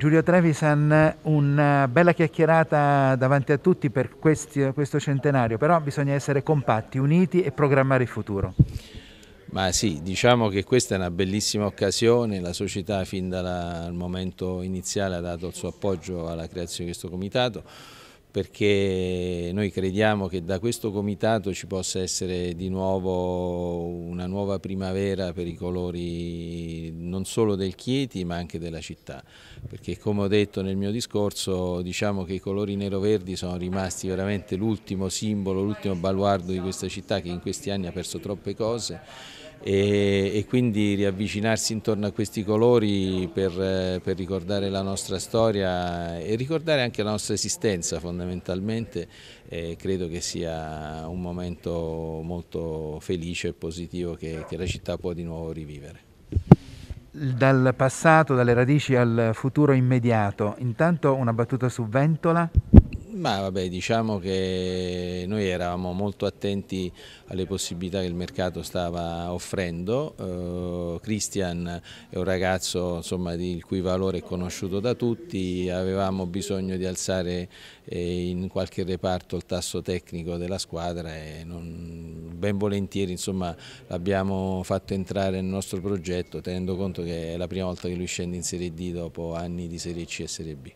Giulio Trevisan, una eh, bella chiacchierata davanti a tutti per questi, questo centenario, però bisogna essere compatti, uniti e programmare il futuro. Ma sì, diciamo che questa è una bellissima occasione, la società fin dal momento iniziale ha dato il suo appoggio alla creazione di questo comitato, perché noi crediamo che da questo comitato ci possa essere di nuovo una nuova primavera per i colori non solo del Chieti ma anche della città, perché come ho detto nel mio discorso diciamo che i colori nero-verdi sono rimasti veramente l'ultimo simbolo, l'ultimo baluardo di questa città che in questi anni ha perso troppe cose e, e quindi riavvicinarsi intorno a questi colori per, per, ricordare la nostra storia e ricordare anche la nostra esistenza fondamentalmente eh, credo che sia un momento molto felice e positivo che, che la città può di nuovo rivivere dal passato, dalle radici al futuro immediato. Intanto una battuta su Ventola. Ma vabbè, diciamo che noi eravamo molto attenti alle possibilità che il mercato stava offrendo. Eh, Christian è un ragazzo insomma, di, il cui valore è conosciuto da tutti, avevamo bisogno di alzare eh, in qualche reparto il tasso tecnico della squadra e non, ben volentieri l'abbiamo fatto entrare nel nostro progetto tenendo conto che è la prima volta che lui scende in Serie D dopo anni di Serie C e Serie B.